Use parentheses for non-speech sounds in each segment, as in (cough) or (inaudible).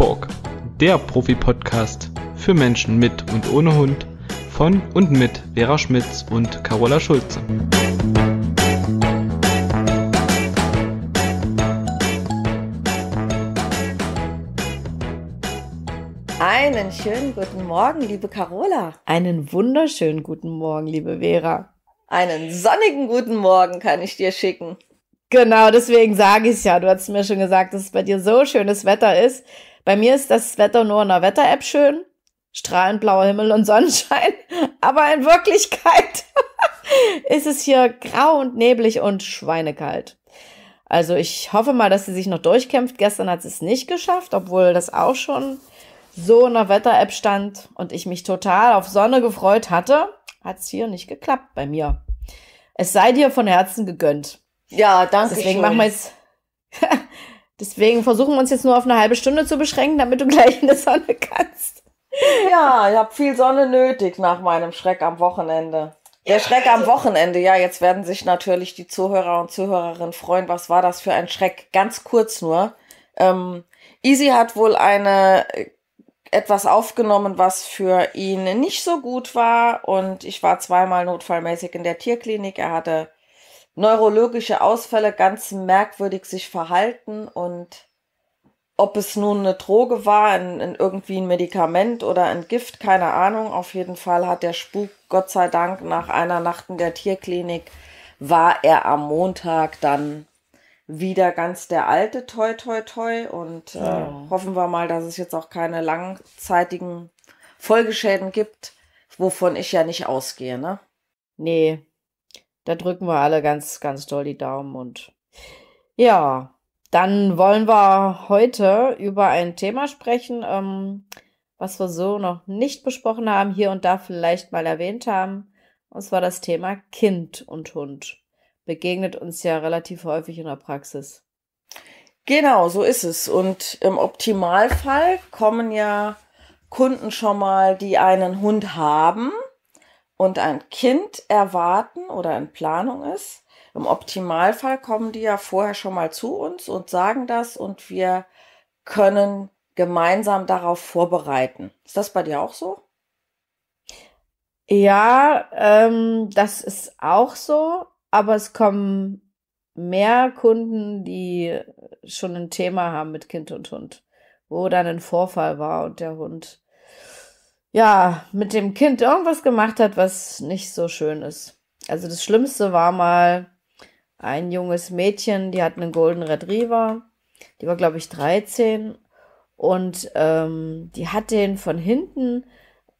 Talk, der Profi-Podcast für Menschen mit und ohne Hund von und mit Vera Schmitz und Carola Schulze. Einen schönen guten Morgen, liebe Carola. Einen wunderschönen guten Morgen, liebe Vera. Einen sonnigen guten Morgen kann ich dir schicken. Genau, deswegen sage ich es ja. Du hast mir schon gesagt, dass es bei dir so schönes Wetter ist. Bei mir ist das Wetter nur in der Wetter-App schön. Strahlend blauer Himmel und Sonnenschein. (laughs) Aber in Wirklichkeit (laughs) ist es hier grau und neblig und schweinekalt. Also ich hoffe mal, dass sie sich noch durchkämpft. Gestern hat sie es nicht geschafft, obwohl das auch schon so in der Wetter-App stand und ich mich total auf Sonne gefreut hatte, hat es hier nicht geklappt bei mir. Es sei dir von Herzen gegönnt. Ja, danke. Deswegen schön. machen wir jetzt (laughs) Deswegen versuchen wir uns jetzt nur auf eine halbe Stunde zu beschränken, damit du gleich in der Sonne kannst. Ja, ich habe viel Sonne nötig nach meinem Schreck am Wochenende. Der Schreck am also Wochenende, ja, jetzt werden sich natürlich die Zuhörer und Zuhörerinnen freuen. Was war das für ein Schreck? Ganz kurz nur. Ähm, Easy hat wohl eine äh, etwas aufgenommen, was für ihn nicht so gut war. Und ich war zweimal notfallmäßig in der Tierklinik. Er hatte neurologische Ausfälle ganz merkwürdig sich verhalten und ob es nun eine Droge war, in, ein irgendwie ein Medikament oder ein Gift, keine Ahnung. Auf jeden Fall hat der Spuk, Gott sei Dank, nach einer Nacht in der Tierklinik war er am Montag dann wieder ganz der alte Toi Toi Toi und äh, ja. hoffen wir mal, dass es jetzt auch keine langzeitigen Folgeschäden gibt, wovon ich ja nicht ausgehe, ne? Nee, da drücken wir alle ganz, ganz doll die Daumen und ja, dann wollen wir heute über ein Thema sprechen, ähm, was wir so noch nicht besprochen haben, hier und da vielleicht mal erwähnt haben. Und zwar das Thema Kind und Hund. Begegnet uns ja relativ häufig in der Praxis. Genau, so ist es. Und im Optimalfall kommen ja Kunden schon mal, die einen Hund haben und ein Kind erwarten oder in Planung ist. Im Optimalfall kommen die ja vorher schon mal zu uns und sagen das und wir können gemeinsam darauf vorbereiten. Ist das bei dir auch so? Ja, ähm, das ist auch so, aber es kommen mehr Kunden, die schon ein Thema haben mit Kind und Hund, wo dann ein Vorfall war und der Hund ja, mit dem Kind irgendwas gemacht hat, was nicht so schön ist. Also das Schlimmste war mal ein junges Mädchen, die hat einen Golden Retriever, die war, glaube ich, 13 und ähm, die hat den von hinten,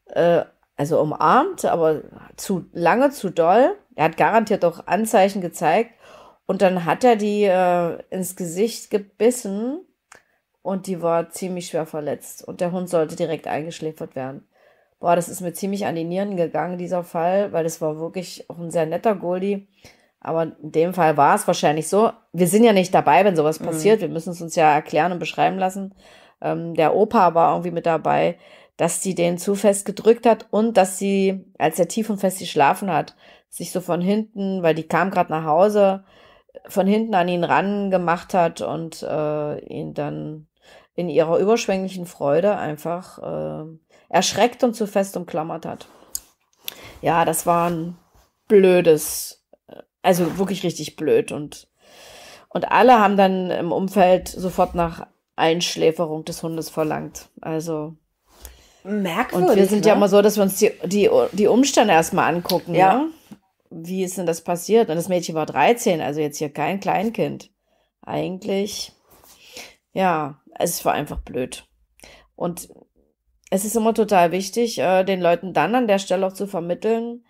äh, also umarmt, aber zu lange, zu doll. Er hat garantiert auch Anzeichen gezeigt und dann hat er die äh, ins Gesicht gebissen und die war ziemlich schwer verletzt und der Hund sollte direkt eingeschläfert werden boah, das ist mir ziemlich an die Nieren gegangen, dieser Fall, weil das war wirklich auch ein sehr netter Goldie. Aber in dem Fall war es wahrscheinlich so. Wir sind ja nicht dabei, wenn sowas mhm. passiert. Mhm. Wir müssen es uns ja erklären und beschreiben lassen. Ähm, der Opa war irgendwie mit dabei, dass sie den zu fest gedrückt hat und dass sie, als er tief und fest geschlafen hat, sich so von hinten, weil die kam gerade nach Hause, von hinten an ihn ran gemacht hat und äh, ihn dann in ihrer überschwänglichen Freude einfach äh, erschreckt und zu fest umklammert hat. Ja, das war ein blödes, äh, also wirklich richtig blöd und, und alle haben dann im Umfeld sofort nach Einschläferung des Hundes verlangt. Also merkwürdig. Und wir sind ne? ja immer so, dass wir uns die, die, die Umstände erstmal angucken. Ja. Ne? Wie ist denn das passiert? Und das Mädchen war 13, also jetzt hier kein Kleinkind. Eigentlich, ja, also, es war einfach blöd. Und es ist immer total wichtig, äh, den Leuten dann an der Stelle auch zu vermitteln,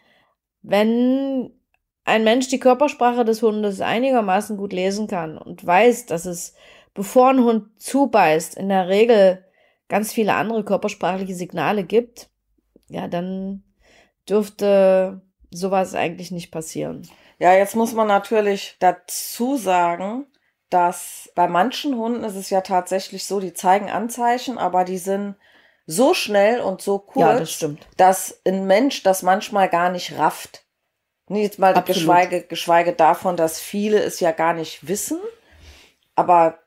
wenn ein Mensch die Körpersprache des Hundes einigermaßen gut lesen kann und weiß, dass es, bevor ein Hund zubeißt, in der Regel ganz viele andere körpersprachliche Signale gibt, ja, dann dürfte sowas eigentlich nicht passieren. Ja, jetzt muss man natürlich dazu sagen, dass bei manchen Hunden ist es ja tatsächlich so, die zeigen Anzeichen, aber die sind so schnell und so kurz, ja, das dass ein Mensch das manchmal gar nicht rafft. Jetzt mal geschweige, geschweige davon, dass viele es ja gar nicht wissen. Aber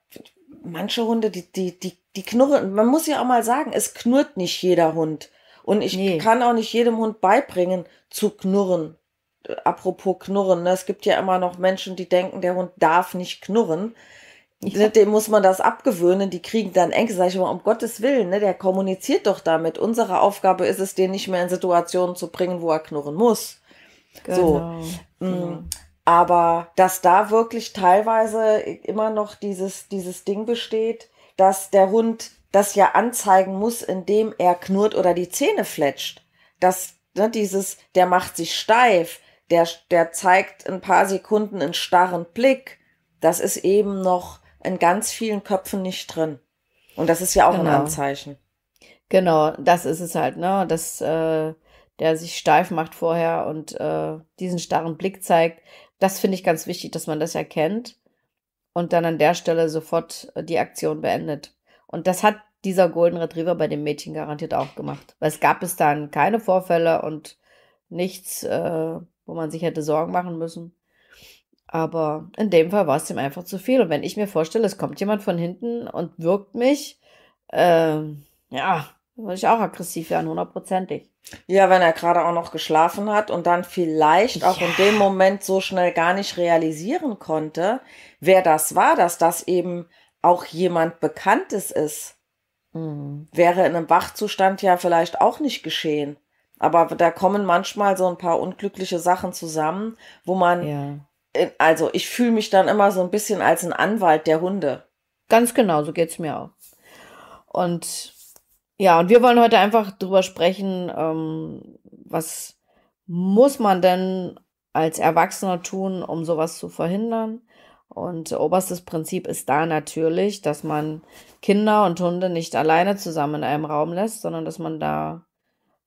manche Hunde, die, die, die, die knurren, man muss ja auch mal sagen, es knurrt nicht jeder Hund. Und ich nee. kann auch nicht jedem Hund beibringen, zu knurren apropos Knurren, ne? es gibt ja immer noch Menschen, die denken, der Hund darf nicht knurren. Ja. Ne, dem muss man das abgewöhnen, die kriegen dann Ängste. Sag ich immer, um Gottes Willen, ne? der kommuniziert doch damit. Unsere Aufgabe ist es, den nicht mehr in Situationen zu bringen, wo er knurren muss. Genau. So. Mhm. Genau. Aber dass da wirklich teilweise immer noch dieses, dieses Ding besteht, dass der Hund das ja anzeigen muss, indem er knurrt oder die Zähne fletscht. Dass ne, dieses, der macht sich steif, der, der zeigt ein paar Sekunden einen starren Blick. Das ist eben noch in ganz vielen Köpfen nicht drin. Und das ist ja auch genau. ein Anzeichen. Genau, das ist es halt, ne? Dass äh, der sich steif macht vorher und äh, diesen starren Blick zeigt. Das finde ich ganz wichtig, dass man das erkennt und dann an der Stelle sofort äh, die Aktion beendet. Und das hat dieser Golden Retriever bei dem Mädchen garantiert auch gemacht. Weil es gab bis dann keine Vorfälle und nichts, äh, wo man sich hätte Sorgen machen müssen. Aber in dem Fall war es ihm einfach zu viel. Und wenn ich mir vorstelle, es kommt jemand von hinten und wirkt mich, äh, ja, würde ich auch aggressiv werden, hundertprozentig. Ja, wenn er gerade auch noch geschlafen hat und dann vielleicht auch ja. in dem Moment so schnell gar nicht realisieren konnte, wer das war, dass das eben auch jemand Bekanntes ist. Mhm. Wäre in einem Wachzustand ja vielleicht auch nicht geschehen. Aber da kommen manchmal so ein paar unglückliche Sachen zusammen, wo man, ja. also ich fühle mich dann immer so ein bisschen als ein Anwalt der Hunde. Ganz genau, so geht es mir auch. Und ja, und wir wollen heute einfach drüber sprechen, ähm, was muss man denn als Erwachsener tun, um sowas zu verhindern? Und oberstes Prinzip ist da natürlich, dass man Kinder und Hunde nicht alleine zusammen in einem Raum lässt, sondern dass man da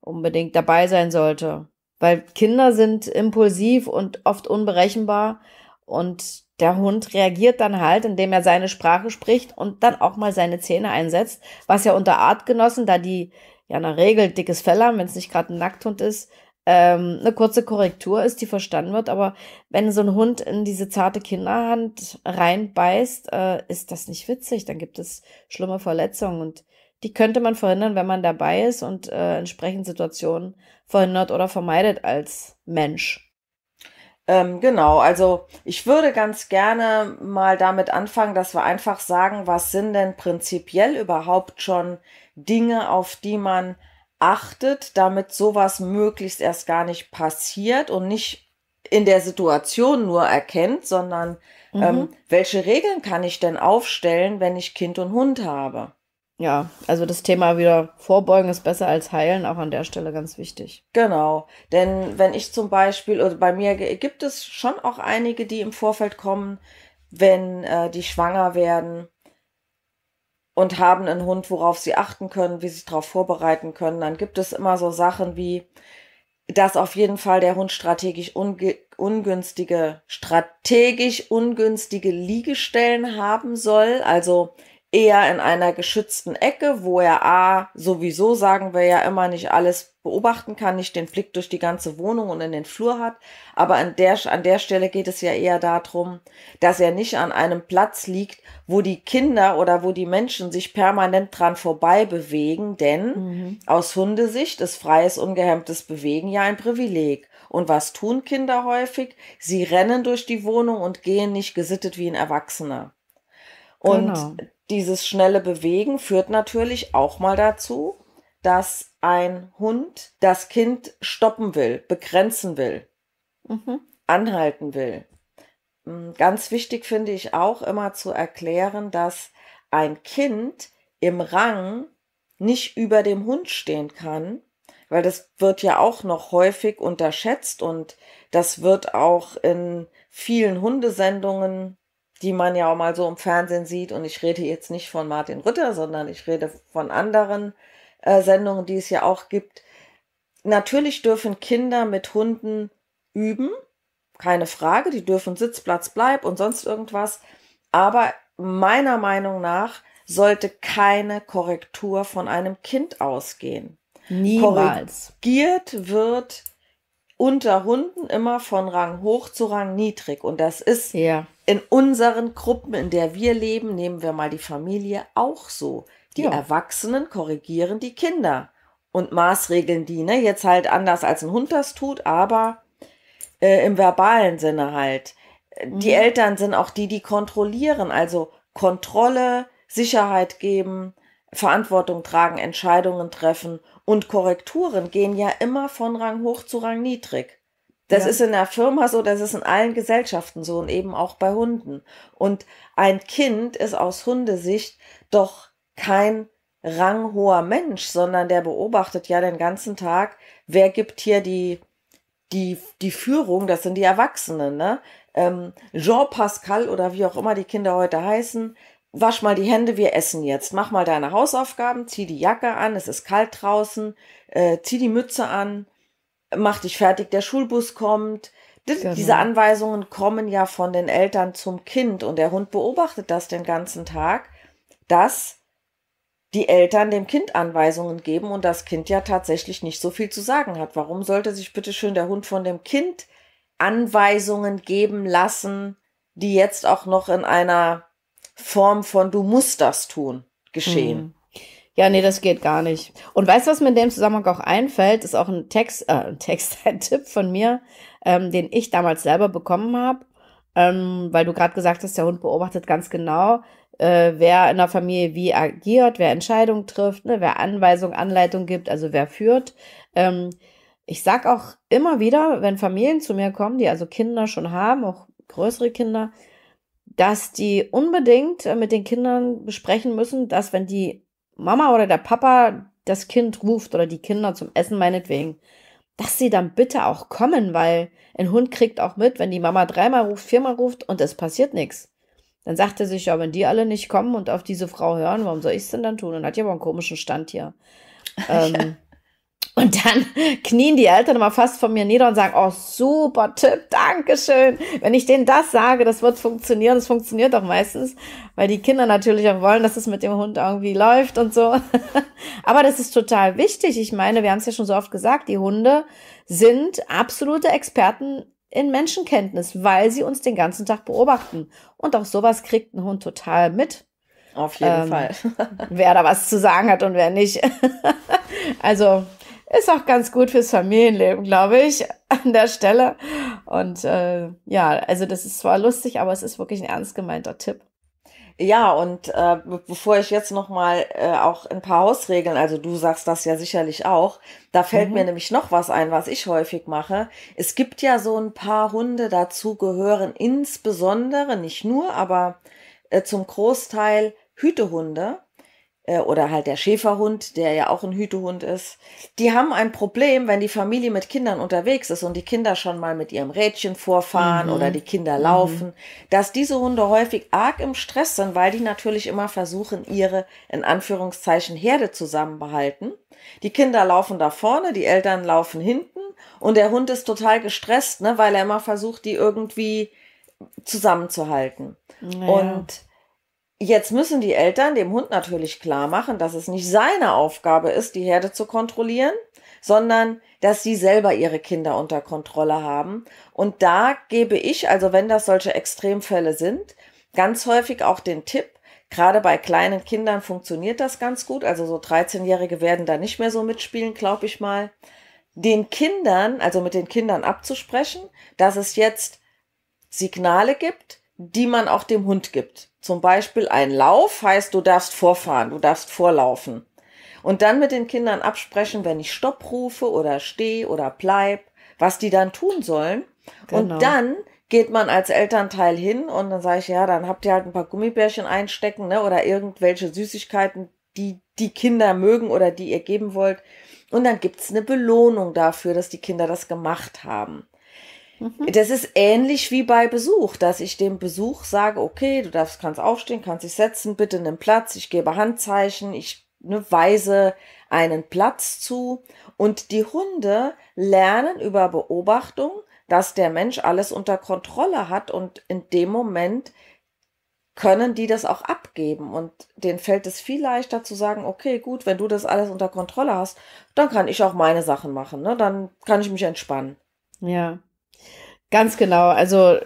unbedingt dabei sein sollte. Weil Kinder sind impulsiv und oft unberechenbar und der Hund reagiert dann halt, indem er seine Sprache spricht und dann auch mal seine Zähne einsetzt, was ja unter Artgenossen, da die ja in der Regel dickes Fell haben, wenn es nicht gerade ein Nackthund ist, ähm, eine kurze Korrektur ist, die verstanden wird. Aber wenn so ein Hund in diese zarte Kinderhand reinbeißt, äh, ist das nicht witzig. Dann gibt es schlimme Verletzungen und die könnte man verhindern, wenn man dabei ist und äh, entsprechend Situationen verhindert oder vermeidet als Mensch. Ähm, genau, also ich würde ganz gerne mal damit anfangen, dass wir einfach sagen, was sind denn prinzipiell überhaupt schon Dinge, auf die man achtet, damit sowas möglichst erst gar nicht passiert und nicht in der Situation nur erkennt, sondern mhm. ähm, welche Regeln kann ich denn aufstellen, wenn ich Kind und Hund habe? Ja, also das Thema wieder vorbeugen ist besser als heilen, auch an der Stelle ganz wichtig. Genau, denn wenn ich zum Beispiel, oder bei mir gibt es schon auch einige, die im Vorfeld kommen, wenn äh, die schwanger werden und haben einen Hund, worauf sie achten können, wie sie sich darauf vorbereiten können, dann gibt es immer so Sachen wie, dass auf jeden Fall der Hund strategisch ungünstige, strategisch ungünstige Liegestellen haben soll. Also eher in einer geschützten Ecke, wo er A, sowieso sagen wir ja immer, nicht alles beobachten kann, nicht den Blick durch die ganze Wohnung und in den Flur hat. Aber an der, an der Stelle geht es ja eher darum, dass er nicht an einem Platz liegt, wo die Kinder oder wo die Menschen sich permanent dran vorbei bewegen, denn mhm. aus Hundesicht ist freies, ungehemmtes Bewegen ja ein Privileg. Und was tun Kinder häufig? Sie rennen durch die Wohnung und gehen nicht gesittet wie ein Erwachsener. Und genau dieses schnelle Bewegen führt natürlich auch mal dazu, dass ein Hund das Kind stoppen will, begrenzen will, mhm. anhalten will. Hm, ganz wichtig finde ich auch immer zu erklären, dass ein Kind im Rang nicht über dem Hund stehen kann, weil das wird ja auch noch häufig unterschätzt und das wird auch in vielen Hundesendungen die man ja auch mal so im Fernsehen sieht. Und ich rede jetzt nicht von Martin Rütter, sondern ich rede von anderen äh, Sendungen, die es ja auch gibt. Natürlich dürfen Kinder mit Hunden üben, keine Frage, die dürfen Sitzplatz bleiben und sonst irgendwas. Aber meiner Meinung nach sollte keine Korrektur von einem Kind ausgehen. Niemals. Korrigiert wird unter Hunden immer von Rang hoch zu Rang niedrig. Und das ist ja in unseren Gruppen, in der wir leben, nehmen wir mal die Familie, auch so. Die ja. Erwachsenen korrigieren die Kinder und maßregeln die, ne? Jetzt halt anders als ein Hund das tut, aber äh, im verbalen Sinne halt. Mhm. Die Eltern sind auch die, die kontrollieren, also Kontrolle, Sicherheit geben, Verantwortung tragen, Entscheidungen treffen und Korrekturen gehen ja immer von Rang hoch zu Rang niedrig. Das ja. ist in der Firma so, das ist in allen Gesellschaften so und eben auch bei Hunden. Und ein Kind ist aus Hundesicht doch kein ranghoher Mensch, sondern der beobachtet ja den ganzen Tag, wer gibt hier die, die, die Führung, das sind die Erwachsenen, ne? Ähm, Jean Pascal oder wie auch immer die Kinder heute heißen, wasch mal die Hände, wir essen jetzt. Mach mal deine Hausaufgaben, zieh die Jacke an, es ist kalt draußen, äh, zieh die Mütze an, mach dich fertig, der Schulbus kommt. Genau. Diese Anweisungen kommen ja von den Eltern zum Kind und der Hund beobachtet das den ganzen Tag, dass die Eltern dem Kind Anweisungen geben und das Kind ja tatsächlich nicht so viel zu sagen hat. Warum sollte sich bitte schön der Hund von dem Kind Anweisungen geben lassen, die jetzt auch noch in einer Form von du musst das tun geschehen? Mhm. Ja, nee, das geht gar nicht. Und weißt du, was mir in dem Zusammenhang auch einfällt? Ist auch ein Text, äh, ein Text, (laughs) ein Tipp von mir, ähm, den ich damals selber bekommen habe. Ähm, weil du gerade gesagt hast, der Hund beobachtet ganz genau, äh, wer in der Familie wie agiert, wer Entscheidungen trifft, ne, wer Anweisung, Anleitung gibt, also wer führt. Ähm, ich sag auch immer wieder, wenn Familien zu mir kommen, die also Kinder schon haben, auch größere Kinder, dass die unbedingt äh, mit den Kindern besprechen müssen, dass wenn die Mama oder der Papa das Kind ruft oder die Kinder zum Essen meinetwegen, dass sie dann bitte auch kommen, weil ein Hund kriegt auch mit, wenn die Mama dreimal ruft, viermal ruft und es passiert nichts. Dann sagt er sich, ja, wenn die alle nicht kommen und auf diese Frau hören, warum soll ich es denn dann tun? Und hat ja aber einen komischen Stand hier. (laughs) Ähm, und dann (laughs) knien die Eltern immer fast vor mir nieder und sagen, oh, super Tipp, Dankeschön. Wenn ich denen das sage, das wird funktionieren, das funktioniert doch meistens, weil die Kinder natürlich auch wollen, dass es mit dem Hund irgendwie läuft und so. (laughs) Aber das ist total wichtig. Ich meine, wir haben es ja schon so oft gesagt, die Hunde sind absolute Experten in Menschenkenntnis, weil sie uns den ganzen Tag beobachten. Und auch sowas kriegt ein Hund total mit. Auf jeden ähm, Fall. (laughs) wer da was zu sagen hat und wer nicht. also ist auch ganz gut fürs Familienleben, glaube ich, (laughs) an der Stelle. Und äh, ja, also das ist zwar lustig, aber es ist wirklich ein ernst gemeinter Tipp. Ja, und äh, bevor ich jetzt nochmal äh, auch ein paar Hausregeln, also du sagst das ja sicherlich auch, da fällt mhm. mir nämlich noch was ein, was ich häufig mache. Es gibt ja so ein paar Hunde, dazu gehören insbesondere, nicht nur, aber äh, zum Großteil Hütehunde. Äh, oder halt der Schäferhund, der ja auch ein Hütehund ist, die haben ein Problem, wenn die Familie mit Kindern unterwegs ist und die Kinder schon mal mit ihrem Rädchen vorfahren mhm. oder die Kinder mhm. laufen, mhm. dass diese Hunde häufig arg im Stress sind, weil die natürlich immer versuchen, ihre in Anführungszeichen Herde zusammenbehalten. Die Kinder laufen da vorne, die Eltern laufen hinten und der Hund ist total gestresst, ne, weil er immer versucht, die irgendwie zusammenzuhalten. Naja. Und Jetzt müssen die Eltern dem Hund natürlich klar machen, dass es nicht seine Aufgabe ist, die Herde zu kontrollieren, sondern dass sie selber ihre Kinder unter Kontrolle haben. Und da gebe ich, also wenn das solche Extremfälle sind, ganz häufig auch den Tipp, gerade bei kleinen Kindern funktioniert das ganz gut. Also so 13-Jährige werden da nicht mehr so mitspielen, glaube ich mal. Den Kindern, also mit den Kindern abzusprechen, dass es jetzt Signale gibt, die man auch dem Hund gibt. Zum Beispiel ein Lauf heißt, du darfst vorfahren, du darfst vorlaufen. Und dann mit den Kindern absprechen, wenn ich Stopp rufe oder steh oder bleib, was die dann tun sollen. Genau. Und dann geht man als Elternteil hin und dann sage ich, ja, dann habt ihr halt ein paar Gummibärchen einstecken ne, oder irgendwelche Süßigkeiten, die die Kinder mögen oder die ihr geben wollt. Und dann gibt's eine Belohnung dafür, dass die Kinder das gemacht haben. Mhm. Das ist ähnlich wie bei Besuch, dass ich dem Besuch sage, okay, du darfst, kannst aufstehen, kannst dich setzen, bitte nimm Platz, ich gebe Handzeichen, ich ne, weise einen Platz zu. Und die Hunde lernen über Beobachtung, dass der Mensch alles unter Kontrolle hat und in dem Moment können die das auch abgeben und denen fällt es viel leichter zu sagen, okay, gut, wenn du das alles unter Kontrolle hast, dann kann ich auch meine Sachen machen, ne? dann kann ich mich entspannen. Ja. Ganz genau. Also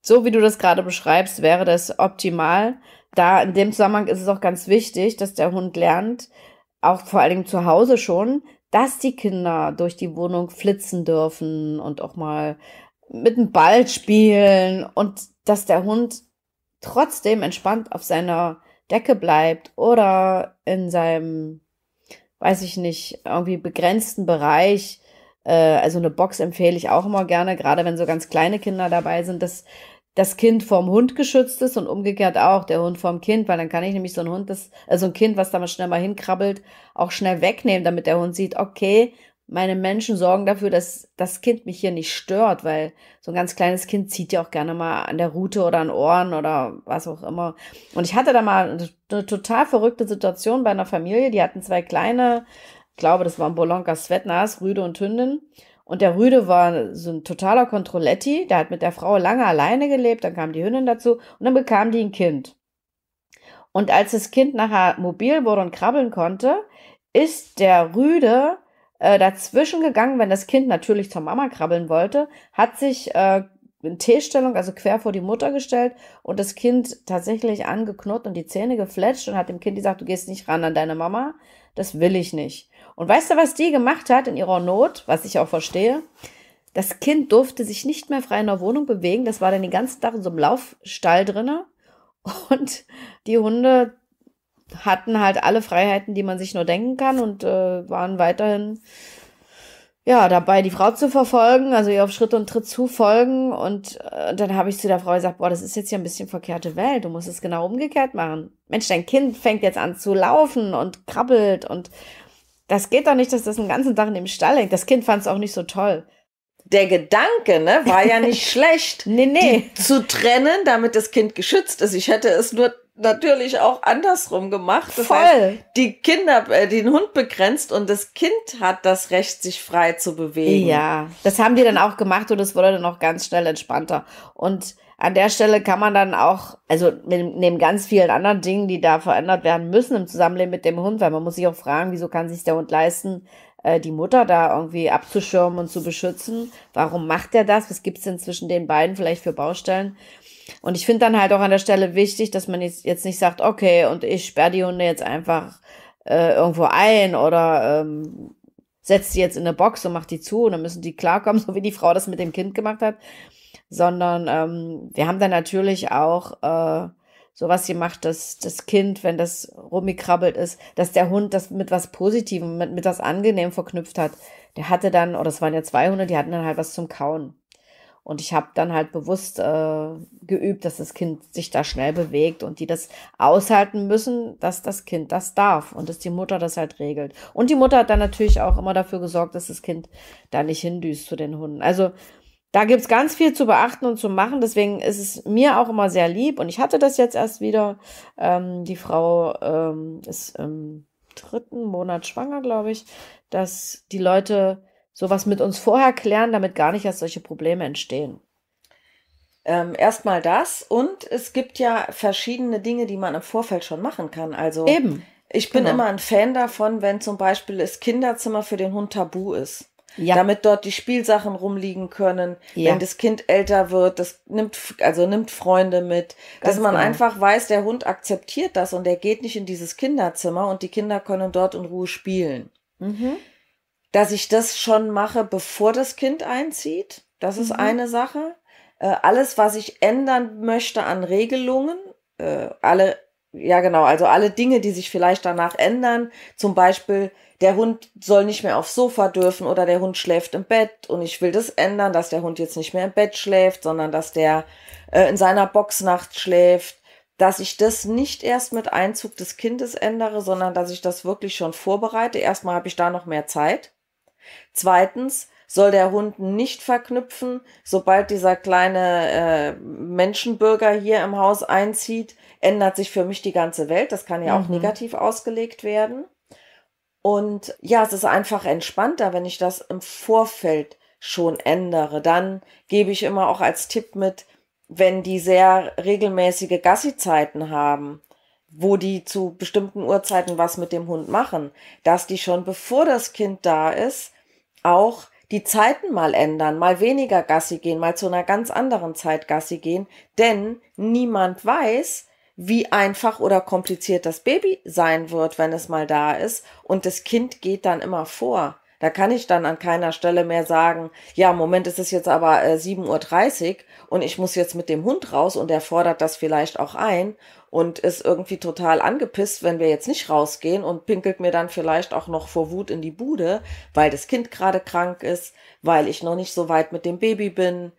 so wie du das gerade beschreibst, wäre das optimal. Da in dem Zusammenhang ist es auch ganz wichtig, dass der Hund lernt, auch vor allen Dingen zu Hause schon, dass die Kinder durch die Wohnung flitzen dürfen und auch mal mit dem Ball spielen und dass der Hund trotzdem entspannt auf seiner Decke bleibt oder in seinem, weiß ich nicht, irgendwie begrenzten Bereich äh, also eine Box empfehle ich auch immer gerne, gerade wenn so ganz kleine Kinder dabei sind, dass das Kind vorm Hund geschützt ist und umgekehrt auch der Hund vorm Kind, weil dann kann ich nämlich so ein Hund, das, also ein Kind, was da mal schnell mal hinkrabbelt, auch schnell wegnehmen, damit der Hund sieht, okay, meine Menschen sorgen dafür, dass das Kind mich hier nicht stört, weil so ein ganz kleines Kind zieht ja auch gerne mal an der Rute oder an Ohren oder was auch immer. Und ich hatte da mal eine total verrückte Situation bei einer Familie, die hatten zwei kleine ich glaube, das waren Bolonka Svetnas, Rüde und Hündin. Und der Rüde war so ein totaler Kontrolletti, der hat mit der Frau lange alleine gelebt, dann kam die Hündin dazu und dann bekam die ein Kind. Und als das Kind nachher mobil wurde und krabbeln konnte, ist der Rüde äh, dazwischen gegangen, wenn das Kind natürlich zur Mama krabbeln wollte, hat sich äh, in T-Stellung, also quer vor die Mutter gestellt und das Kind tatsächlich angeknurrt und die Zähne gefletscht und hat dem Kind gesagt, du gehst nicht ran an deine Mama, das will ich nicht. Und weißt du, was die gemacht hat in ihrer Not, was ich auch verstehe? Das Kind durfte sich nicht mehr frei in der Wohnung bewegen. Das war dann den ganzen Tag in so einem Laufstall drinne. Und die Hunde hatten halt alle Freiheiten, die man sich nur denken kann und äh, waren weiterhin ja, dabei, die Frau zu verfolgen, also ihr auf Schritt und Tritt zu folgen. Und äh, dann habe ich zu der Frau gesagt, boah, das ist jetzt ja ein bisschen verkehrte Welt, du musst es genau umgekehrt machen. Mensch, dein Kind fängt jetzt an zu laufen und krabbelt und das geht doch nicht, dass das den ganzen Tag in dem Stall hängt. Das Kind fand es auch nicht so toll. Der Gedanke, ne, war ja nicht (laughs) schlecht. Nee, nee. zu trennen, damit das Kind geschützt ist. Ich hätte es nur natürlich auch andersrum gemacht. Das Voll. Heißt, die Kinder, äh, den Hund begrenzt und das Kind hat das Recht, sich frei zu bewegen. Ja, das haben die dann auch gemacht und es wurde dann auch ganz schnell entspannter. Und an der Stelle kann man dann auch, also mit, neben ganz vielen anderen Dingen, die da verändert werden müssen im Zusammenleben mit dem Hund, weil man muss sich auch fragen, wieso kann sich der Hund leisten, äh, die Mutter da irgendwie abzuschirmen und zu beschützen? Warum macht er das? Was gibt's denn zwischen den beiden vielleicht für Baustellen? Und ich finde dann halt auch an der Stelle wichtig, dass man jetzt, jetzt nicht sagt, okay, und ich sperre die Hunde jetzt einfach äh, irgendwo ein oder ähm, setze die jetzt in eine Box und mach die zu und dann müssen die klarkommen, (laughs) so wie die Frau das mit dem Kind gemacht hat sondern ähm, wir haben dann natürlich auch äh, sowas gemacht, dass das Kind, wenn das rumgekrabbelt ist, dass der Hund das mit was Positivem, mit, mit was Angenehm verknüpft hat. Der hatte dann, oder es waren ja zwei Hunde, die hatten dann halt was zum Kauen. Und ich habe dann halt bewusst äh, geübt, dass das Kind sich da schnell bewegt und die das aushalten müssen, dass das Kind das darf und dass die Mutter das halt regelt. Und die Mutter hat dann natürlich auch immer dafür gesorgt, dass das Kind da nicht hindüst zu den Hunden. Also da gibt es ganz viel zu beachten und zu machen. Deswegen ist es mir auch immer sehr lieb. Und ich hatte das jetzt erst wieder. Ähm, die Frau ähm, ist im dritten Monat schwanger, glaube ich, dass die Leute sowas mit uns vorher klären, damit gar nicht erst solche Probleme entstehen. Ähm, erstmal das. Und es gibt ja verschiedene Dinge, die man im Vorfeld schon machen kann. Also eben. Ich bin genau. immer ein Fan davon, wenn zum Beispiel das Kinderzimmer für den Hund tabu ist ja. damit dort die Spielsachen rumliegen können, ja. wenn das Kind älter wird, das nimmt also nimmt Freunde mit, Ganz dass man genau. einfach weiß, der Hund akzeptiert das und er geht nicht in dieses Kinderzimmer und die Kinder können dort in Ruhe spielen. Mhm. Dass ich das schon mache, bevor das Kind einzieht, das mhm. ist eine Sache. Äh, alles, was ich ändern möchte an Regelungen, äh, alle ja, genau. Also alle Dinge, die sich vielleicht danach ändern. Zum Beispiel, der Hund soll nicht mehr aufs Sofa dürfen oder der Hund schläft im Bett und ich will das ändern, dass der Hund jetzt nicht mehr im Bett schläft, sondern dass der äh, in seiner Boxnacht schläft. Dass ich das nicht erst mit Einzug des Kindes ändere, sondern dass ich das wirklich schon vorbereite. Erstmal habe ich da noch mehr Zeit. Zweitens, soll der Hund nicht verknüpfen. Sobald dieser kleine äh, Menschenbürger hier im Haus einzieht, ändert sich für mich die ganze Welt. Das kann ja auch mhm. negativ ausgelegt werden. Und ja, es ist einfach entspannter, wenn ich das im Vorfeld schon ändere. Dann gebe ich immer auch als Tipp mit, wenn die sehr regelmäßige Gassi-Zeiten haben, wo die zu bestimmten Uhrzeiten was mit dem Hund machen, dass die schon bevor das Kind da ist, auch die Zeiten mal ändern, mal weniger Gassi gehen, mal zu einer ganz anderen Zeit Gassi gehen, denn niemand weiß, wie einfach oder kompliziert das Baby sein wird, wenn es mal da ist und das Kind geht dann immer vor. Da kann ich dann an keiner Stelle mehr sagen, ja, Moment, es ist jetzt aber äh, 7.30 Uhr und ich muss jetzt mit dem Hund raus und er fordert das vielleicht auch ein und ist irgendwie total angepisst, wenn wir jetzt nicht rausgehen und pinkelt mir dann vielleicht auch noch vor Wut in die Bude, weil das Kind gerade krank ist, weil ich noch nicht so weit mit dem Baby bin.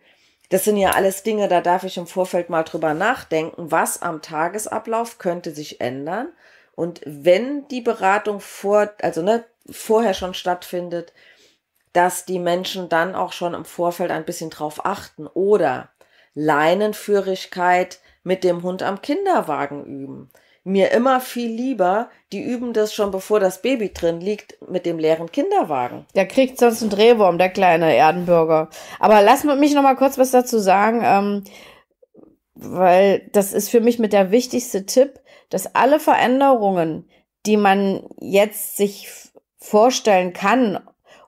Das sind ja alles Dinge, da darf ich im Vorfeld mal drüber nachdenken, was am Tagesablauf könnte sich ändern. Und wenn die Beratung vor, also ne, vorher schon stattfindet, dass die Menschen dann auch schon im Vorfeld ein bisschen drauf achten oder Leinenführigkeit mit dem Hund am Kinderwagen üben. Mir immer viel lieber, die üben das schon bevor das Baby drin liegt mit dem leeren Kinderwagen. Der kriegt sonst einen Drehwurm, der kleine Erdenbürger. Aber lass mich noch mal kurz was dazu sagen, ähm, weil das ist für mich mit der wichtigste Tipp, dass alle Veränderungen, die man jetzt sich vorstellen kann.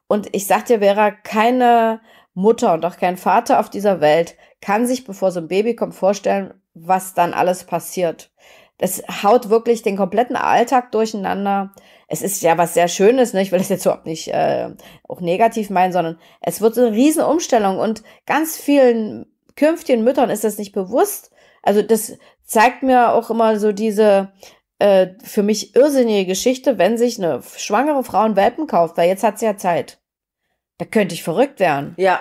Und ich sag dir, Vera, keine Mutter und auch kein Vater auf dieser Welt kann sich, bevor so ein Baby kommt, vorstellen, was dann alles passiert. Das haut wirklich den kompletten Alltag durcheinander. Es ist ja was sehr Schönes, ne? ich will das jetzt überhaupt nicht äh, auch negativ meinen, sondern es wird eine Riesenumstellung und ganz vielen künftigen Müttern ist das nicht bewusst. Also das zeigt mir auch immer so diese äh, für mich irrsinnige Geschichte, wenn sich eine schwangere Frau einen Welpen kauft, weil jetzt hat sie ja Zeit. Da könnte ich verrückt werden. Ja.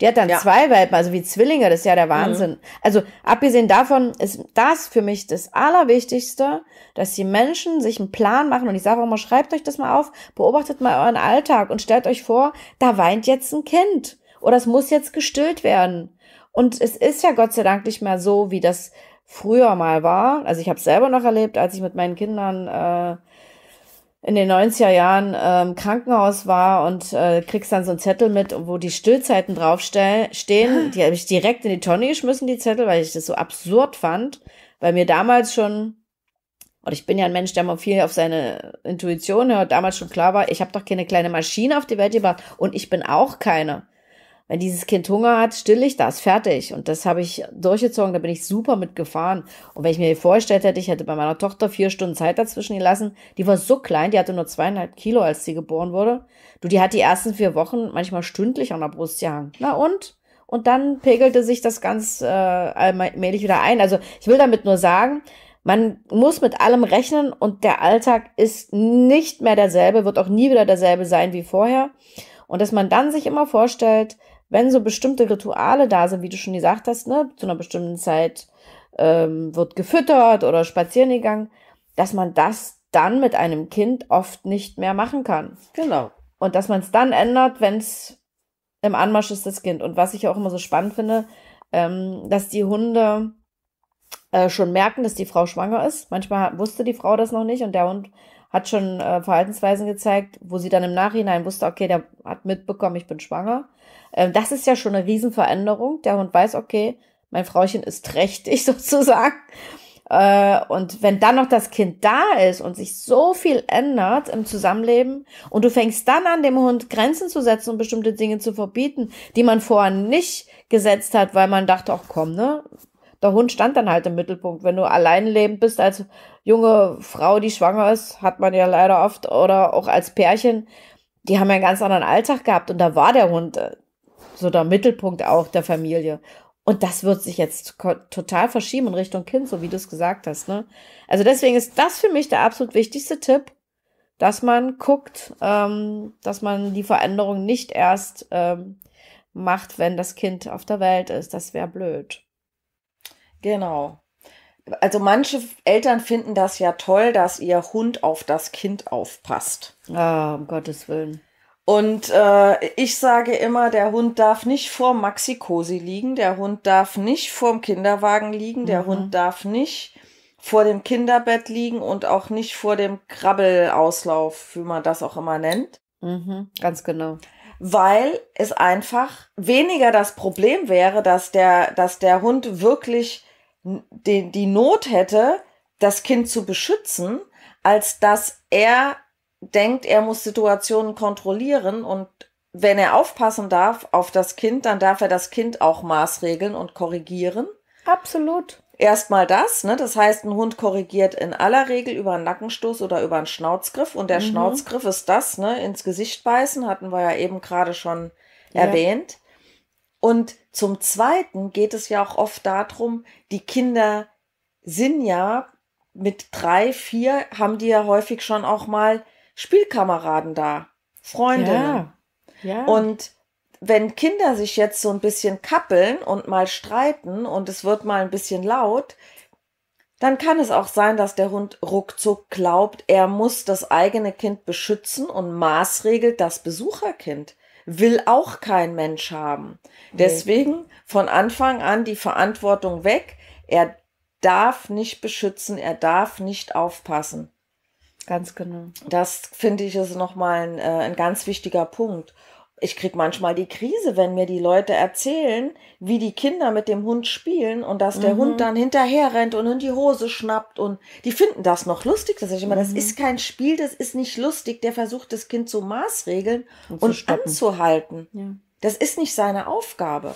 Die hat dann ja. zwei Welpen, also wie Zwillinge, das ist ja der mhm. Wahnsinn. Mhm. Also abgesehen davon ist das für mich das Allerwichtigste, dass die Menschen sich einen Plan machen. Und ich sage auch mal, schreibt euch das mal auf, beobachtet mal euren Alltag und stellt euch vor, da weint jetzt ein Kind oder es muss jetzt gestillt werden. Und es ist ja Gott sei Dank nicht mehr so, wie das früher mal war. Also ich habe es selber noch erlebt, als ich mit meinen Kindern äh, in den 90er Jahren äh, im Krankenhaus war und äh, kriegst dann so einen Zettel mit, wo die Stillzeiten draufstehen. (laughs) Die habe ich direkt in die Tonne geschmissen, die Zettel, weil ich das so absurd fand, weil mir damals schon, und ich bin ja ein Mensch, der mal viel auf seine Intuition hört, damals schon klar war, ich habe doch keine kleine Maschine auf die Welt gebracht und ich bin auch keine wenn dieses Kind Hunger hat, still ich das, fertig. Und das habe ich durchgezogen, da bin ich super mitgefahren. Und wenn ich mir vorgestellt hätte, ich hätte bei meiner Tochter vier Stunden Zeit dazwischen gelassen, die war so klein, die hatte nur zweieinhalb Kilo, als sie geboren wurde. Du, die hat die ersten vier Wochen manchmal stündlich an der Brust gehangen. Na und? Und dann pegelte sich das ganz äh, allmählich wieder ein. Also ich will damit nur sagen, man muss mit allem rechnen und der Alltag ist nicht mehr derselbe, wird auch nie wieder derselbe sein wie vorher. Und dass man dann sich immer vorstellt, wenn so bestimmte Rituale da sind, wie du schon gesagt hast, ne, zu einer bestimmten Zeit ähm, wird gefüttert oder spazieren gegangen, dass man das dann mit einem Kind oft nicht mehr machen kann. Genau. Und dass man es dann ändert, wenn es im Anmarsch ist, das Kind. Und was ich auch immer so spannend finde, ähm, dass die Hunde äh, schon merken, dass die Frau schwanger ist. Manchmal wusste die Frau das noch nicht und der Hund hat schon äh, Verhaltensweisen gezeigt, wo sie dann im Nachhinein wusste, okay, der hat mitbekommen, ich bin schwanger. Ähm, das ist ja schon eine Riesenveränderung. Der Hund weiß, okay, mein Frauchen ist trächtig (laughs) sozusagen. Äh, und wenn dann noch das Kind da ist und sich so viel ändert im Zusammenleben und du fängst dann an, dem Hund Grenzen zu setzen und bestimmte Dinge zu verbieten, die man vorher nicht gesetzt hat, weil man dachte, ach komm, ne, der Hund stand dann halt im Mittelpunkt. Wenn du alleinlebend bist als junge Frau, die schwanger ist, hat man ja leider oft, oder auch als Pärchen, die haben ja einen ganz anderen Alltag gehabt und da war der Hund äh, so der Mittelpunkt auch der Familie. Und das wird sich jetzt total verschieben in Richtung Kind, so wie du es gesagt hast. Ne? Also deswegen ist das für mich der absolut wichtigste Tipp, dass man guckt, ähm, dass man die Veränderung nicht erst ähm, macht, wenn das Kind auf der Welt ist. Das wäre blöd. Genau. Also manche Eltern finden das ja toll, dass ihr Hund auf das Kind aufpasst. Ah, um Gottes Willen. Und äh, ich sage immer, der Hund darf nicht vor Maxi Cosi liegen, der Hund darf nicht vorm Kinderwagen liegen, der mhm. Hund darf nicht vor dem Kinderbett liegen und auch nicht vor dem Krabbelauslauf, wie man das auch immer nennt. Mhm, ganz genau. Weil es einfach weniger das Problem wäre, dass der, dass der Hund wirklich den, die Not hätte, das Kind zu beschützen, als dass er denkt, er muss Situationen kontrollieren und wenn er aufpassen darf auf das Kind, dann darf er das Kind auch maßregeln und korrigieren. Absolut. Erstmal das, ne? Das heißt, ein Hund korrigiert in aller Regel über einen Nackenstoß oder über einen Schnauzgriff. Und der mhm. Schnauzgriff ist das, ne? Ins Gesicht beißen, hatten wir ja eben gerade schon ja. erwähnt. Und zum Zweiten geht es ja auch oft darum, die Kinder sind ja mit drei, vier, haben die ja häufig schon auch mal Spielkameraden da, Freunde. Ja, ja. Und wenn Kinder sich jetzt so ein bisschen kappeln und mal streiten und es wird mal ein bisschen laut, dann kann es auch sein, dass der Hund ruckzuck glaubt, er muss das eigene Kind beschützen und maßregelt das Besucherkind will auch kein Mensch haben. Deswegen von Anfang an die Verantwortung weg. Er darf nicht beschützen, er darf nicht aufpassen. Ganz genau. Das finde ich ist nochmal ein, äh, ein ganz wichtiger Punkt ich krieg manchmal die Krise, wenn mir die Leute erzählen, wie die Kinder mit dem Hund spielen und dass der mhm. Hund dann hinterher rennt und in die Hose schnappt und die finden das noch lustig. Das ist immer, mhm. das ist kein Spiel, das ist nicht lustig. Der versucht das Kind zu maßregeln und, und zu anzuhalten. Ja. Das ist nicht seine Aufgabe.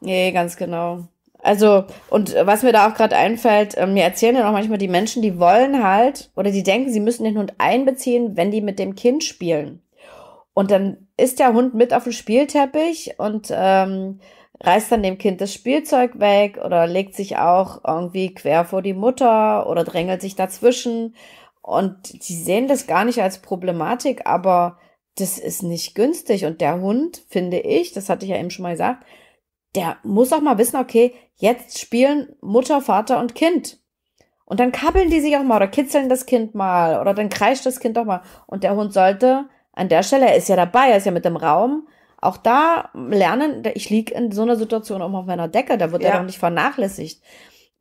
Nee, ganz genau. Also, und was mir da auch gerade einfällt, äh, mir erzählen ja auch manchmal die Menschen, die wollen halt oder die denken, sie müssen den Hund einbeziehen, wenn die mit dem Kind spielen. Und dann ist der Hund mit auf dem Spielteppich und ähm, reißt dann dem Kind das Spielzeug weg oder legt sich auch irgendwie quer vor die Mutter oder drängelt sich dazwischen. Und sie sehen das gar nicht als Problematik, aber das ist nicht günstig. Und der Hund, finde ich, das hatte ich ja eben schon mal gesagt, der muss auch mal wissen, okay, jetzt spielen Mutter, Vater und Kind. Und dann kabbeln die sich auch mal oder kitzeln das Kind mal oder dann kreischt das Kind auch mal. Und der Hund sollte an der Stelle, er ist ja dabei, er ist ja mit dem Raum. Auch da lernen, ich liege in so einer Situation auch auf meiner Decke, da wird ja. er doch nicht vernachlässigt.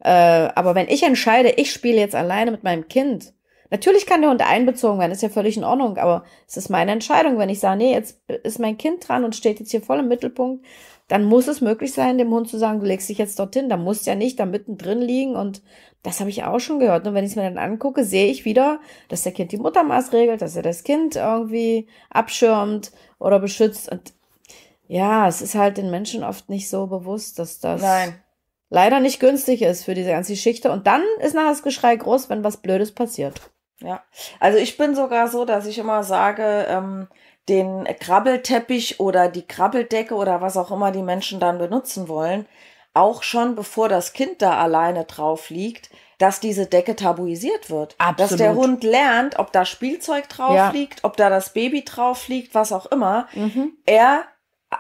Äh, aber wenn ich entscheide, ich spiele jetzt alleine mit meinem Kind, natürlich kann der Hund einbezogen werden, ist ja völlig in Ordnung, aber es ist meine Entscheidung. Wenn ich sage, nee, jetzt ist mein Kind dran und steht jetzt hier voll im Mittelpunkt, dann muss es möglich sein, dem Hund zu sagen, du legst dich jetzt dorthin, da musst du ja nicht da mittendrin liegen und das habe ich auch schon gehört. Und wenn ich es mir dann angucke, sehe ich wieder, dass der Kind die Muttermaß regelt, dass er das Kind irgendwie abschirmt oder beschützt. Und ja, es ist halt den Menschen oft nicht so bewusst, dass das Nein. leider nicht günstig ist für diese ganze Geschichte. Und dann ist nachher das Geschrei groß, wenn was Blödes passiert. Ja, also ich bin sogar so, dass ich immer sage, ähm, den Krabbelteppich oder die Krabbeldecke oder was auch immer die Menschen dann benutzen wollen, auch schon bevor das Kind da alleine drauf liegt, dass diese Decke tabuisiert wird. Absolut. Dass der Hund lernt, ob da Spielzeug drauf ja. liegt, ob da das Baby drauf liegt, was auch immer. Mhm. Er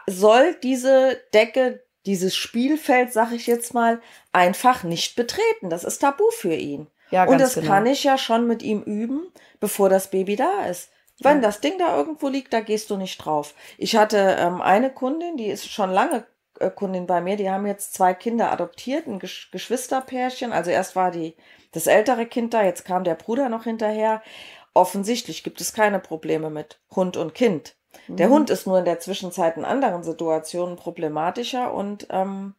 soll diese Decke, dieses Spielfeld, sag ich jetzt mal, einfach nicht betreten. Das ist tabu für ihn. Ja, und das genau. kann ich ja schon mit ihm üben, bevor das Baby da ist. Wenn ja. das Ding da irgendwo liegt, da gehst du nicht drauf. Ich hatte ähm, eine Kundin, die ist schon lange äh, Kundin bei mir, die haben jetzt zwei Kinder adoptiert, ein Gesch Geschwisterpärchen. Also erst war die, das ältere Kind da, jetzt kam der Bruder noch hinterher. Offensichtlich gibt es keine Probleme mit Hund und Kind. Der mhm. Hund ist nur in der Zwischenzeit in anderen Situationen problematischer und ähm,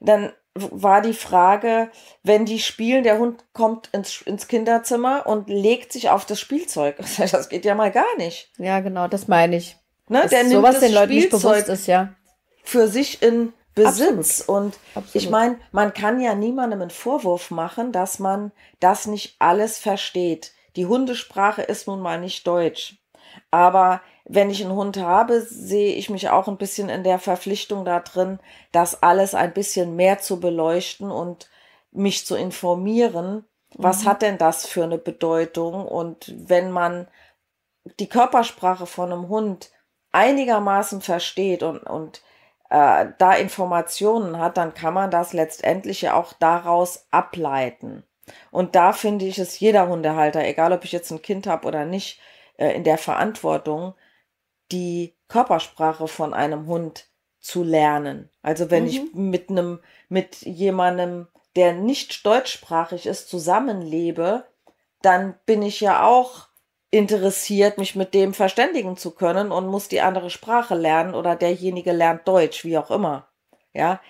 dann war die Frage, wenn die spielen, der Hund kommt ins, ins Kinderzimmer und legt sich auf das Spielzeug. (laughs) Das geht ja mal gar nicht. Ja, genau, das meine ich. Ne? Dass der sowas den Leuten nicht bewusst ist, ja. Für sich in Besitz. Absolut. Und Absolut. ich meine, man kann ja niemandem einen Vorwurf machen, dass man das nicht alles versteht. Die Hundesprache ist nun mal nicht Deutsch. Aber wenn ich einen Hund habe, sehe ich mich auch ein bisschen in der Verpflichtung da drin, das alles ein bisschen mehr zu beleuchten und mich zu informieren, was mhm. hat denn das für eine Bedeutung? Und wenn man die Körpersprache von einem Hund einigermaßen versteht und, und äh, da Informationen hat, dann kann man das letztendlich ja auch daraus ableiten. Und da finde ich es jeder Hundehalter, egal ob ich jetzt ein Kind habe oder nicht, äh, in der Verantwortung, die Körpersprache von einem Hund zu lernen. Also wenn mhm. ich mit einem, mit jemandem, der nicht deutschsprachig ist, zusammenlebe, dann bin ich ja auch interessiert, mich mit dem verständigen zu können und muss die andere Sprache lernen oder derjenige lernt Deutsch, wie auch immer. Ja,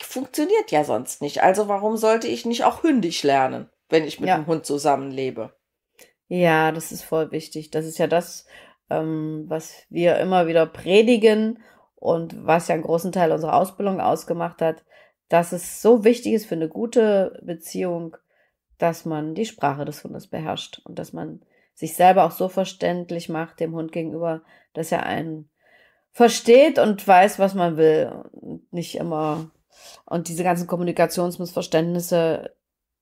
funktioniert ja sonst nicht. Also warum sollte ich nicht auch hündisch lernen, wenn ich mit ja. dem Hund zusammenlebe? Ja, das ist voll wichtig. Das ist ja das, ähm, was wir immer wieder predigen und was ja einen großen Teil unserer Ausbildung ausgemacht hat, dass es so wichtig ist für eine gute Beziehung, dass man die Sprache des Hundes beherrscht und dass man sich selber auch so verständlich macht dem Hund gegenüber, dass er einen versteht und weiß, was man will. Und nicht immer. Und diese ganzen Kommunikationsmissverständnisse,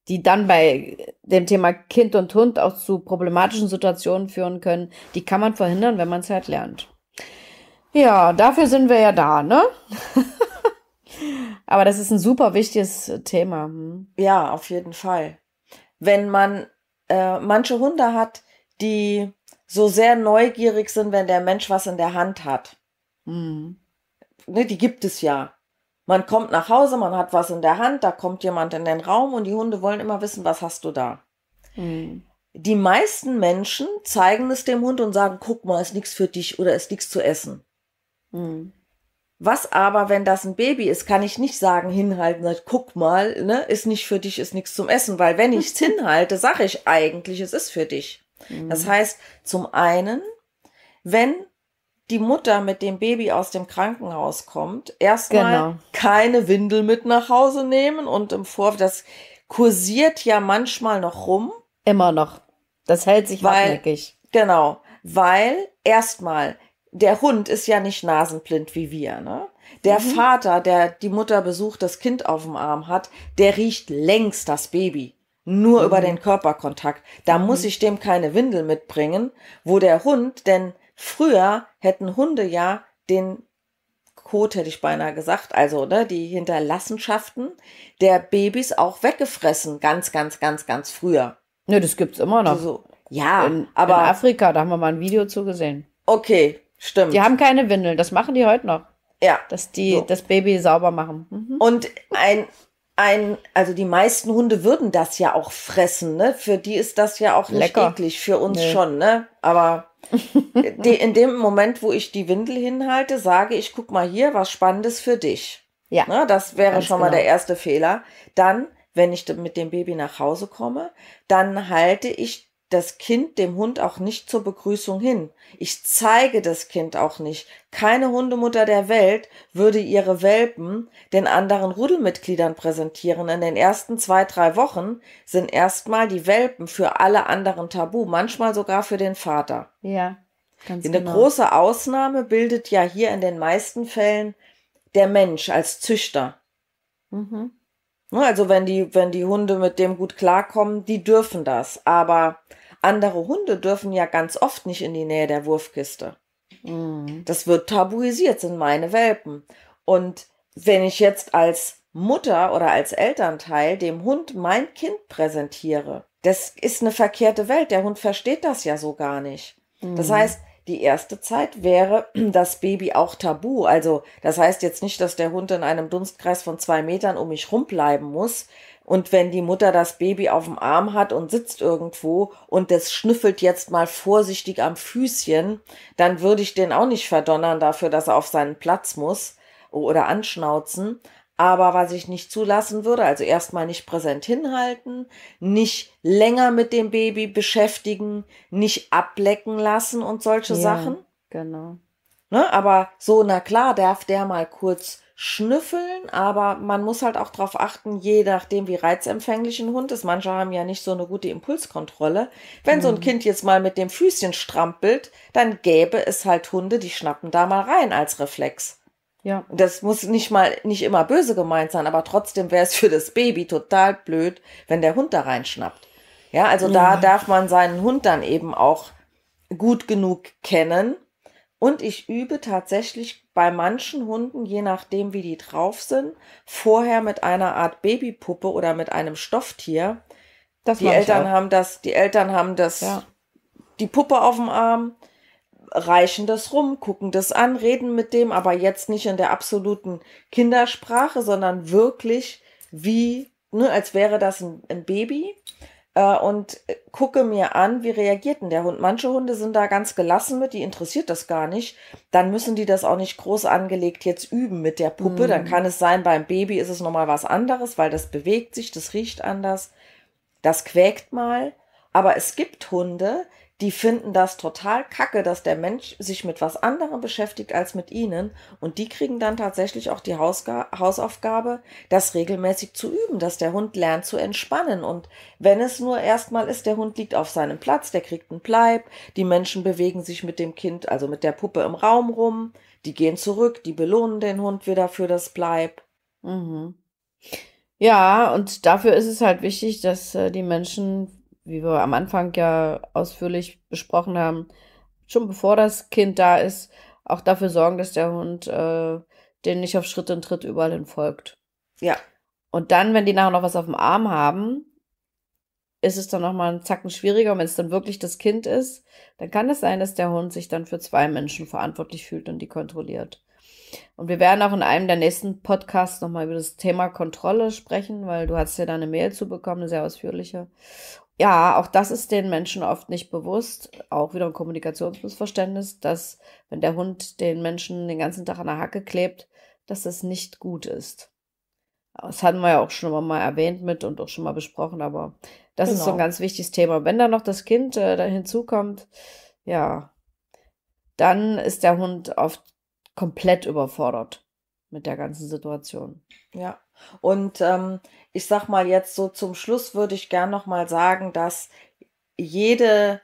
die dann bei dem Thema Kind und Hund auch zu problematischen Situationen führen können, die kann man verhindern, wenn man es halt lernt. Ja, dafür sind wir ja da, ne? (laughs) Aber das ist ein super wichtiges Thema. Hm? Ja, auf jeden Fall. Wenn man äh, manche Hunde hat, die so sehr neugierig sind, wenn der Mensch was in der Hand hat. Mhm. Ne, die gibt es ja. Man kommt nach Hause, man hat was in der Hand, da kommt jemand in den Raum und die Hunde wollen immer wissen, was hast du da. Mhm. Die meisten Menschen zeigen es dem Hund und sagen, guck mal, ist nichts für dich oder ist nichts zu essen. Mhm. Was aber, wenn das ein Baby ist, kann ich nicht sagen, hinhalten, sagt, guck mal, ne, ist nicht für dich, ist nichts zum Essen, weil wenn ich es (laughs) hinhalte, sage ich eigentlich, es ist für dich. Mhm. Das heißt, zum einen, wenn die Mutter mit dem Baby aus dem Krankenhaus kommt, erstmal genau. keine Windel mit nach Hause nehmen und im Vorwurf, das kursiert ja manchmal noch rum. Immer noch. Das hält sich weil, hartnäckig. Genau, weil erstmal der Hund ist ja nicht nasenblind wie wir, ne? Der mhm. Vater, der die Mutter besucht, das Kind auf dem Arm hat, der riecht längst das Baby. Nur mhm. über den Körperkontakt. Da mhm. muss ich dem keine Windel mitbringen, wo der Hund, denn Früher hätten Hunde ja den Code, hätte ich beinahe gesagt, also ne, die Hinterlassenschaften der Babys auch weggefressen, ganz, ganz, ganz, ganz früher. Ne, das gibt es immer noch. So, ja, in, aber. In Afrika, da haben wir mal ein Video zugesehen. Okay, stimmt. Die haben keine Windeln, das machen die heute noch. Ja. Dass die so. das Baby sauber machen. Mhm. Und ein, ein, also die meisten Hunde würden das ja auch fressen, ne? Für die ist das ja auch Lecker. eklig, für uns nee. schon, ne? Aber die, in dem Moment, wo ich die Windel hinhalte, sage ich, guck mal hier, was Spannendes für dich. Ja. Ne, das wäre schon genau. mal der erste Fehler. Dann, wenn ich mit dem Baby nach Hause komme, dann halte ich das Kind dem Hund auch nicht zur Begrüßung hin. Ich zeige das Kind auch nicht. Keine Hundemutter der Welt würde ihre Welpen den anderen Rudelmitgliedern präsentieren. In den ersten zwei, drei Wochen sind erstmal die Welpen für alle anderen tabu, manchmal sogar für den Vater. Ja, ganz Eine genau. große Ausnahme bildet ja hier in den meisten Fällen der Mensch als Züchter. Mhm. Ne, also wenn die, wenn die Hunde mit dem gut klarkommen, die dürfen das. Aber andere Hunde dürfen ja ganz oft nicht in die Nähe der Wurfkiste. Mhm. Das wird tabuisiert, sind meine Welpen. Und wenn ich jetzt als Mutter oder als Elternteil dem Hund mein Kind präsentiere, das ist eine verkehrte Welt. Der Hund versteht das ja so gar nicht. Mhm. Das heißt, die erste Zeit wäre (clears throat) das Baby auch tabu. Also das heißt jetzt nicht, dass der Hund in einem Dunstkreis von zwei Metern um mich rumbleiben muss, und wenn die Mutter das Baby auf dem Arm hat und sitzt irgendwo und das schnüffelt jetzt mal vorsichtig am Füßchen, dann würde ich den auch nicht verdonnern dafür, dass er auf seinen Platz muss oder anschnauzen. Aber was ich nicht zulassen würde, also erstmal nicht präsent hinhalten, nicht länger mit dem Baby beschäftigen, nicht ablecken lassen und solche ja, Sachen. Genau. Ne, aber so, na klar, darf der mal kurz schnüffeln, aber man muss halt auch darauf achten, je nachdem, wie reizempfänglich ein Hund ist. Manche haben ja nicht so eine gute Impulskontrolle. Wenn mhm. so ein mhm. Kind jetzt mal mit dem Füßchen strampelt, dann gäbe es halt Hunde, die schnappen da mal rein als Reflex. Ja. Das muss nicht mal nicht immer böse gemeint sein, aber trotzdem wäre es für das Baby total blöd, wenn der Hund da reinschnappt. Ja, also ja. da darf man seinen Hund dann eben auch gut genug kennen. Und ich übe tatsächlich bei manchen Hunden, je nachdem wie die drauf sind, vorher mit einer Art Babypuppe oder mit einem Stofftier. Das die Eltern haben das, die Eltern haben das, ja. die Puppe auf dem Arm, reichen das rum, gucken das an, reden mit dem, aber jetzt nicht in der absoluten Kindersprache, sondern wirklich wie, ne, als wäre das ein, ein Baby äh, und äh, gucke mir an, wie reagiert denn der Hund. Manche Hunde sind da ganz gelassen mit, die interessiert das gar nicht. Dann müssen die das auch nicht groß angelegt jetzt üben mit der Puppe. Mhm. Dann kann es sein, beim Baby ist es nochmal was anderes, weil das bewegt sich, das riecht anders, das quäkt mal. Aber es gibt Hunde, die finden das total kacke, dass der Mensch sich mit was anderem beschäftigt als mit ihnen. Und die kriegen dann tatsächlich auch die Hausga Hausaufgabe, das regelmäßig zu üben, dass der Hund lernt zu entspannen. Und wenn es nur erstmal ist, der Hund liegt auf seinem Platz, der kriegt einen Bleib, die Menschen bewegen sich mit dem Kind, also mit der Puppe im Raum rum, die gehen zurück, die belohnen den Hund wieder für das Bleib. Mhm. Ja, und dafür ist es halt wichtig, dass äh, die Menschen wie wir am Anfang ja ausführlich besprochen haben, schon bevor das Kind da ist, auch dafür sorgen, dass der Hund äh, den nicht auf Schritt und Tritt überall hin folgt. Ja. Und dann, wenn die nachher noch was auf dem Arm haben, ist es dann nochmal einen Zacken schwieriger. Und wenn es dann wirklich das Kind ist, dann kann es sein, dass der Hund sich dann für zwei Menschen verantwortlich fühlt und die kontrolliert. Und wir werden auch in einem der nächsten Podcasts nochmal über das Thema Kontrolle sprechen, weil du hast ja da eine Mail zu bekommen, eine sehr ausführliche ja, auch das ist den Menschen oft nicht bewusst, auch wieder ein Kommunikationsmissverständnis, dass wenn der Hund den Menschen den ganzen Tag an der Hacke klebt, dass das nicht gut ist. Das hatten wir ja auch schon mal erwähnt mit und auch schon mal besprochen, aber das genau. ist so ein genau. ganz wichtiges Thema. Wenn da noch das Kind äh, da hinzukommt, ja, dann ist der Hund oft komplett überfordert mit der ganzen Situation. Ja, und ähm, ich sag mal jetzt so zum Schluss würde ich gern noch mal sagen, dass jede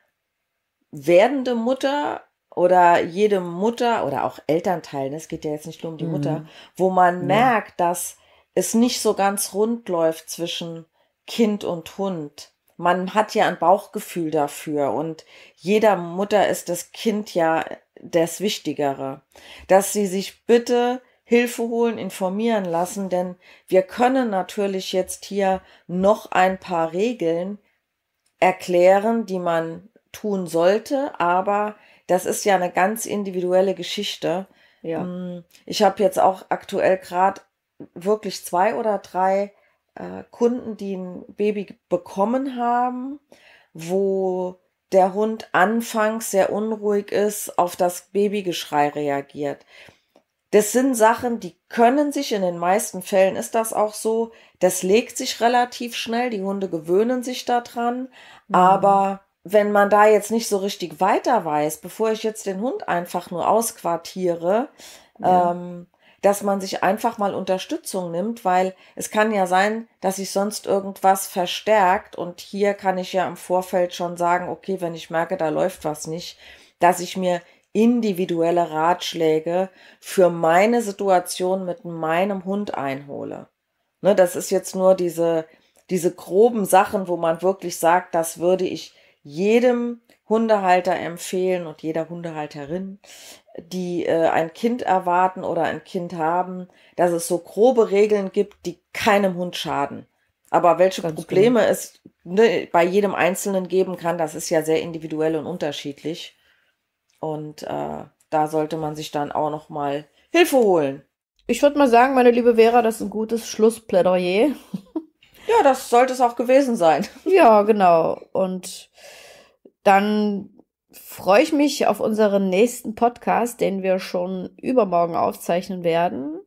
werdende Mutter oder jede Mutter oder auch Elternteil, ne, es geht ja jetzt nicht nur um die mhm. Mutter, wo man ja. merkt, dass es nicht so ganz rund läuft zwischen Kind und Hund. Man hat ja ein Bauchgefühl dafür und jeder Mutter ist das Kind ja das Wichtigere, dass sie sich bitte Hilfe holen, informieren lassen, denn wir können natürlich jetzt hier noch ein paar Regeln erklären, die man tun sollte, aber das ist ja eine ganz individuelle Geschichte. Ja. Mm, ich habe jetzt auch aktuell gerade wirklich zwei oder drei äh, Kunden, die ein Baby bekommen haben, wo der Hund anfangs sehr unruhig ist, auf das Babygeschrei reagiert. Das sind Sachen, die können sich in den meisten Fällen ist das auch so. Das legt sich relativ schnell. Die Hunde gewöhnen sich daran. Mhm. Aber wenn man da jetzt nicht so richtig weiter weiß, bevor ich jetzt den Hund einfach nur ausquartiere, ja. ähm, dass man sich einfach mal Unterstützung nimmt, weil es kann ja sein, dass sich sonst irgendwas verstärkt und hier kann ich ja im Vorfeld schon sagen, okay, wenn ich merke, da läuft was nicht, dass ich mir individuelle Ratschläge für meine Situation mit meinem Hund einhole. Ne, das ist jetzt nur diese, diese groben Sachen, wo man wirklich sagt, das würde ich jedem Hundehalter empfehlen und jeder Hundehalterin, die äh, ein Kind erwarten oder ein Kind haben, dass es so grobe Regeln gibt, die keinem Hund schaden. Aber welche Ganz Probleme genau. es ne, bei jedem Einzelnen geben kann, das ist ja sehr individuell und unterschiedlich. Und äh, da sollte man sich dann auch noch mal Hilfe holen. Ich würde mal sagen, meine liebe Vera, das ist ein gutes Schlussplädoyer. (laughs) Ja, das sollte es auch gewesen sein. (laughs) Ja, genau. Und dann freue ich mich auf unseren nächsten Podcast, den wir schon übermorgen aufzeichnen werden.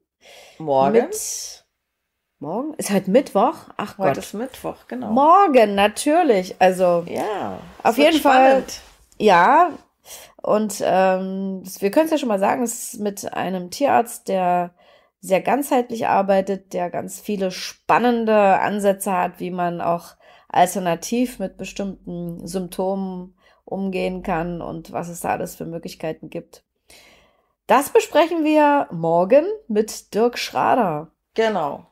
Morgen? Mit morgen? Ist halt Mittwoch? Ach Heute Gott. ist Mittwoch, genau. Morgen, natürlich. Also, ja. Auf jeden spannend. Fall. Ja, und ähm, wir können es ja schon mal sagen, es ist mit einem Tierarzt, der sehr ganzheitlich arbeitet, der ganz viele spannende Ansätze hat, wie man auch alternativ mit bestimmten Symptomen umgehen kann und was es da alles für Möglichkeiten gibt. Das besprechen wir morgen mit Dirk Schrader. Genau.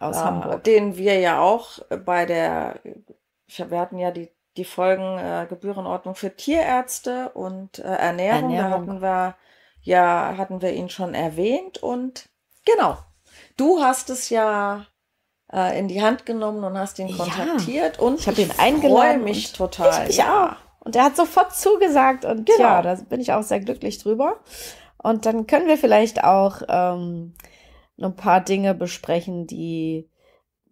Aus äh, Hamburg. Den wir ja auch äh, bei der, wir hatten ja die die Folgen äh, Gebührenordnung für Tierärzte und äh, Ernährung. Ernährung. Da hatten wir, ja, hatten wir ihn schon erwähnt. Und genau, du hast es ja äh, in die Hand genommen und hast ihn kontaktiert. Ja. Und ich habe ihn eingeladen. freue mich total. Ich, ja. Auch. Und er hat sofort zugesagt. Und genau. ja, da bin ich auch sehr glücklich drüber. Und dann können wir vielleicht auch ähm, ein paar Dinge besprechen, die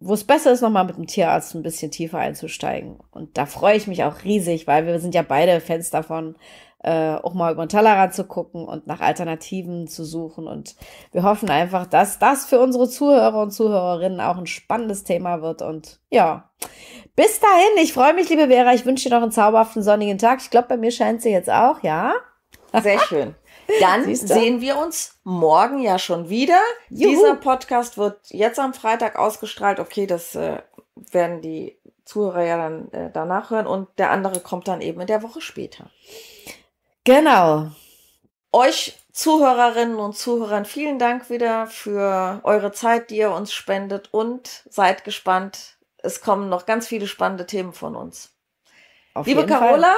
wo es besser ist, nochmal mit dem Tierarzt ein bisschen tiefer einzusteigen. Und da freue ich mich auch riesig, weil wir sind ja beide Fans davon, äh, auch mal über den Tellerrand zu gucken und nach Alternativen zu suchen. Und wir hoffen einfach, dass das für unsere Zuhörer und Zuhörerinnen auch ein spannendes Thema wird. Und ja, bis dahin, ich freue mich, liebe Vera. Ich wünsche dir noch einen zauberhaften sonnigen Tag. Ich glaube, bei mir scheint sie jetzt auch, ja? Sehr schön. Dann sehen wir uns morgen ja schon wieder. Juhu. Dieser Podcast wird jetzt am Freitag ausgestrahlt. Okay, das äh, werden die Zuhörer ja dann äh, danach hören und der andere kommt dann eben in der Woche später. Genau. Euch Zuhörerinnen und Zuhörern, vielen Dank wieder für eure Zeit, die ihr uns spendet und seid gespannt. Es kommen noch ganz viele spannende Themen von uns. Auf liebe Carola, Fall.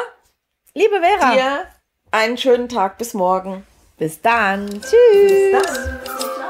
liebe Vera, dir einen schönen Tag. Bis morgen. Bis dann. Tschüss. Bis dann.